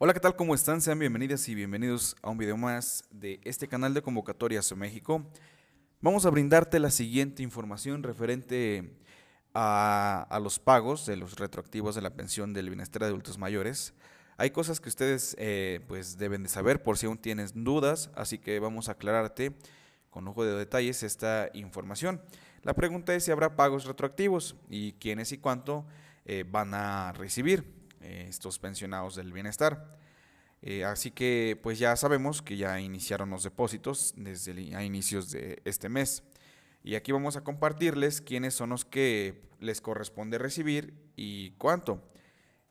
Hola, ¿qué tal? ¿Cómo están? Sean bienvenidas y bienvenidos a un video más de este canal de convocatorias México. Vamos a brindarte la siguiente información referente a, los pagos de los retroactivos de la pensión del bienestar de adultos mayores. Hay cosas que ustedes eh, pues deben de saber por si aún tienes dudas, así que vamos a aclararte con ojo de detalles esta información. La pregunta es si habrá pagos retroactivos y quiénes y cuánto eh, van a recibir. Eh, estos pensionados del bienestar. Eh, así que pues ya sabemos que ya iniciaron los depósitos desde a inicios de este mes. Y aquí vamos a compartirles quiénes son los que les corresponde recibir y cuánto.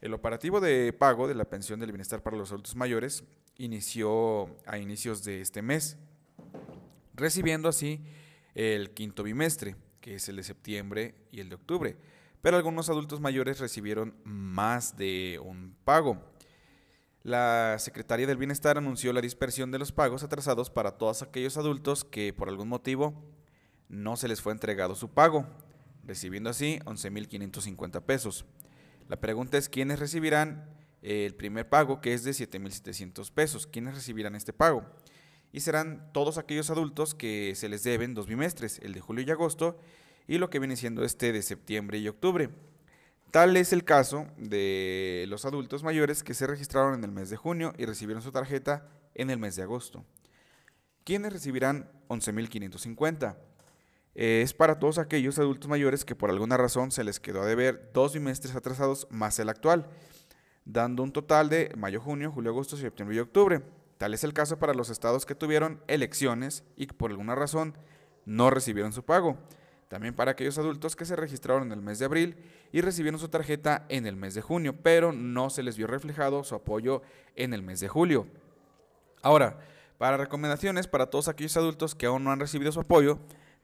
El operativo de pago de la pensión del bienestar para los adultos mayores inició a inicios de este mes, recibiendo así el quinto bimestre, que es el de septiembre y el de octubre pero algunos adultos mayores recibieron más de un pago. La Secretaría del Bienestar anunció la dispersión de los pagos atrasados para todos aquellos adultos que por algún motivo no se les fue entregado su pago, recibiendo así 11.550 pesos. La pregunta es quiénes recibirán el primer pago, que es de 7.700 pesos. ¿Quiénes recibirán este pago? Y serán todos aquellos adultos que se les deben dos bimestres, el de julio y agosto, y lo que viene siendo este de septiembre y octubre. Tal es el caso de los adultos mayores que se registraron en el mes de junio y recibieron su tarjeta en el mes de agosto. Quienes recibirán 11.550? es para todos aquellos adultos mayores que por alguna razón se les quedó a deber dos bimestres atrasados más el actual, dando un total de mayo, junio, julio, agosto, septiembre y octubre. Tal es el caso para los estados que tuvieron elecciones y que por alguna razón no recibieron su pago. También para aquellos adultos que se registraron en el mes de abril y recibieron su tarjeta en el mes de junio, pero no se les vio reflejado su apoyo en el mes de julio. Ahora, para recomendaciones para todos aquellos adultos que aún no han recibido su apoyo,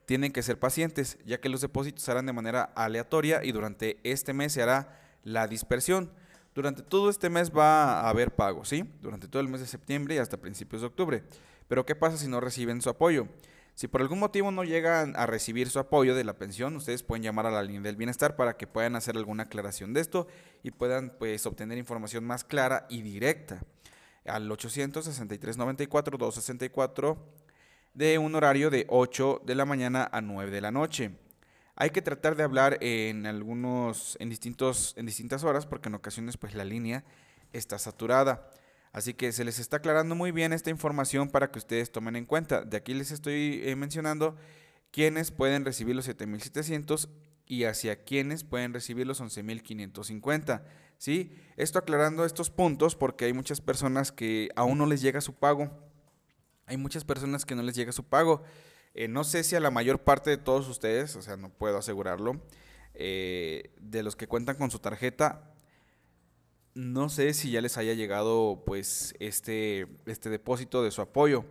tienen que ser pacientes, ya que los depósitos se harán de manera aleatoria y durante este mes se hará la dispersión. Durante todo este mes va a haber pagos, ¿sí? Durante todo el mes de septiembre y hasta principios de octubre. Pero ¿qué pasa si no reciben su apoyo? Si por algún motivo no llegan a recibir su apoyo de la pensión, ustedes pueden llamar a la línea del bienestar para que puedan hacer alguna aclaración de esto y puedan pues, obtener información más clara y directa al 863-94-264 de un horario de 8 de la mañana a 9 de la noche. Hay que tratar de hablar en algunos en distintos en distintas horas porque en ocasiones pues la línea está saturada. Así que se les está aclarando muy bien esta información para que ustedes tomen en cuenta. De aquí les estoy eh, mencionando quiénes pueden recibir los 7.700 y hacia quiénes pueden recibir los 11.550. ¿sí? Esto aclarando estos puntos porque hay muchas personas que aún no les llega su pago. Hay muchas personas que no les llega su pago. Eh, no sé si a la mayor parte de todos ustedes, o sea, no puedo asegurarlo, eh, de los que cuentan con su tarjeta, no sé si ya les haya llegado pues este, este depósito de su apoyo,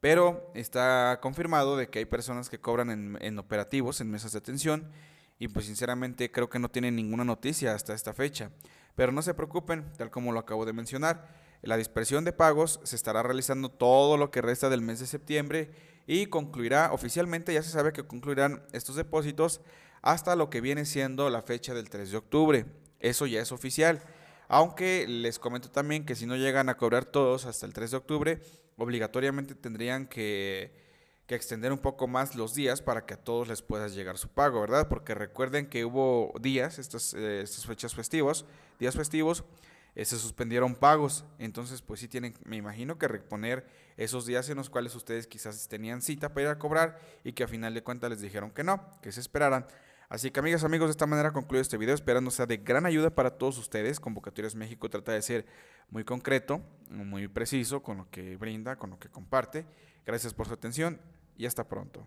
pero está confirmado de que hay personas que cobran en, en operativos, en mesas de atención, y pues sinceramente creo que no tienen ninguna noticia hasta esta fecha. Pero no se preocupen, tal como lo acabo de mencionar, la dispersión de pagos se estará realizando todo lo que resta del mes de septiembre y concluirá oficialmente, ya se sabe que concluirán estos depósitos hasta lo que viene siendo la fecha del 3 de octubre. Eso ya es oficial. Aunque les comento también que si no llegan a cobrar todos hasta el 3 de octubre, obligatoriamente tendrían que, extender un poco más los días para que a todos les pueda llegar su pago, ¿verdad? Porque recuerden que hubo días, estas, eh, fechas festivos, días festivos, eh, se suspendieron pagos. Entonces, pues sí tienen, me imagino que reponer esos días en los cuales ustedes quizás tenían cita para ir a cobrar y que a final de cuentas les dijeron que no, que se esperaran. Así que amigas, amigos, de esta manera concluyo este video, esperando sea de gran ayuda para todos ustedes. Convocatorias México trata de ser muy concreto, muy preciso con lo que brinda, con lo que comparte. Gracias por su atención y hasta pronto.